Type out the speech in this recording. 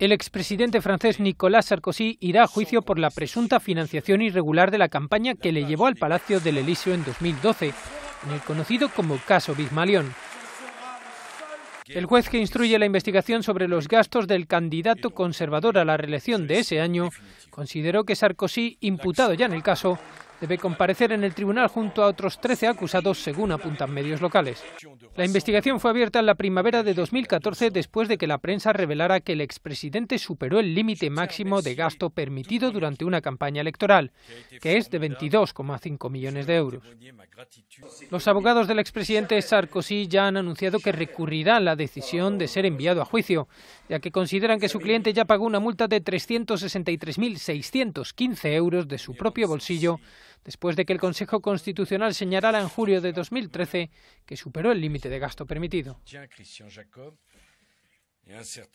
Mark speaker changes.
Speaker 1: El expresidente francés Nicolas Sarkozy irá a juicio por la presunta financiación irregular de la campaña que le llevó al Palacio del Elíseo en 2012, en el conocido como caso Bismalión. El juez que instruye la investigación sobre los gastos del candidato conservador a la reelección de ese año consideró que Sarkozy, imputado ya en el caso, Debe comparecer en el tribunal junto a otros 13 acusados, según apuntan medios locales. La investigación fue abierta en la primavera de 2014 después de que la prensa revelara que el expresidente superó el límite máximo de gasto permitido durante una campaña electoral, que es de 22,5 millones de euros. Los abogados del expresidente Sarkozy ya han anunciado que recurrirán la decisión de ser enviado a juicio, ya que consideran que su cliente ya pagó una multa de 363.615 euros de su propio bolsillo después de que el Consejo Constitucional señalara en julio de 2013 que superó el límite de gasto permitido.